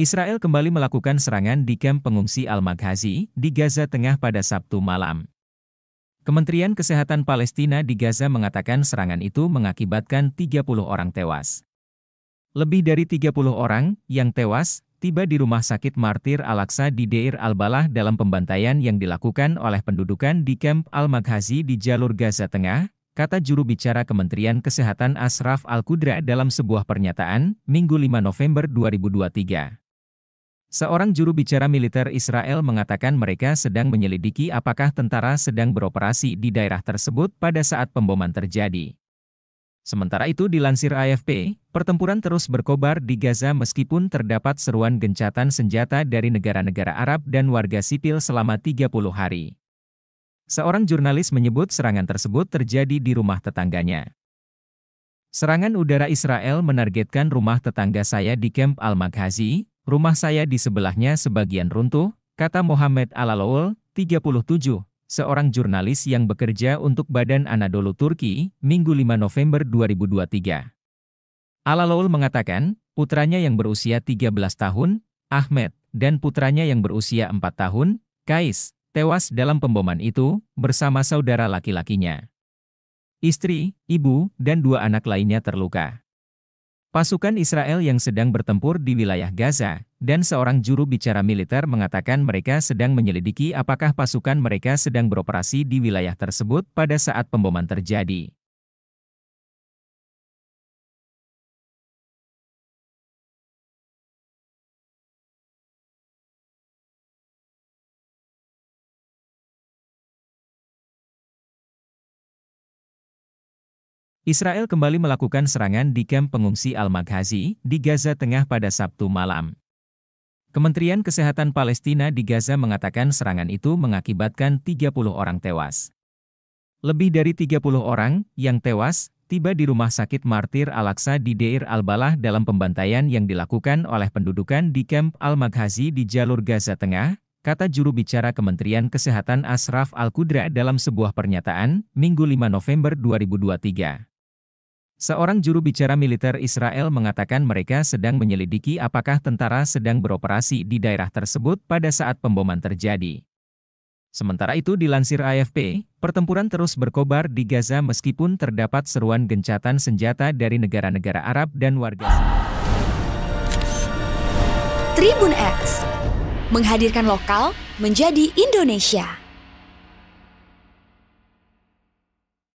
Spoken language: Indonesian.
Israel kembali melakukan serangan di kamp pengungsi Al-Maghazi di Gaza Tengah pada Sabtu malam. Kementerian Kesehatan Palestina di Gaza mengatakan serangan itu mengakibatkan 30 orang tewas. Lebih dari 30 orang yang tewas tiba di rumah sakit Martir Al-Aqsa di Deir al-Balah dalam pembantaian yang dilakukan oleh pendudukan di kamp Al-Maghazi di jalur Gaza Tengah, kata juru bicara Kementerian Kesehatan Asraf Al-Qudra dalam sebuah pernyataan, Minggu 5 November 2023. Seorang juru bicara militer Israel mengatakan mereka sedang menyelidiki apakah tentara sedang beroperasi di daerah tersebut pada saat pemboman terjadi. Sementara itu dilansir AFP, pertempuran terus berkobar di Gaza meskipun terdapat seruan gencatan senjata dari negara-negara Arab dan warga sipil selama 30 hari. Seorang jurnalis menyebut serangan tersebut terjadi di rumah tetangganya. Serangan udara Israel menargetkan rumah tetangga saya di Camp Al-Maghazi, rumah saya di sebelahnya sebagian runtuh, kata Mohamed Alaloul, 37, seorang jurnalis yang bekerja untuk Badan Anadolu Turki, Minggu 5 November 2023. Alaloul mengatakan, putranya yang berusia 13 tahun, Ahmed, dan putranya yang berusia 4 tahun, Kais, tewas dalam pemboman itu bersama saudara laki-lakinya. Istri, ibu, dan dua anak lainnya terluka. Pasukan Israel yang sedang bertempur di wilayah Gaza dan seorang juru bicara militer mengatakan mereka sedang menyelidiki apakah pasukan mereka sedang beroperasi di wilayah tersebut pada saat pemboman terjadi. Israel kembali melakukan serangan di kamp pengungsi Al-Maghazi di Gaza Tengah pada Sabtu malam. Kementerian Kesehatan Palestina di Gaza mengatakan serangan itu mengakibatkan 30 orang tewas. Lebih dari 30 orang yang tewas tiba di rumah sakit Martir Al-Aqsa di Deir Al-Balah dalam pembantaian yang dilakukan oleh pendudukan di kamp Al-Maghazi di jalur Gaza Tengah, kata juru bicara Kementerian Kesehatan Asraf Al-Qudra dalam sebuah pernyataan, Minggu 5 November 2023. Seorang juru bicara militer Israel mengatakan mereka sedang menyelidiki apakah tentara sedang beroperasi di daerah tersebut pada saat pemboman terjadi. Sementara itu dilansir AFP, pertempuran terus berkobar di Gaza meskipun terdapat seruan gencatan senjata dari negara-negara Arab dan warga. Tribun X menghadirkan lokal menjadi Indonesia.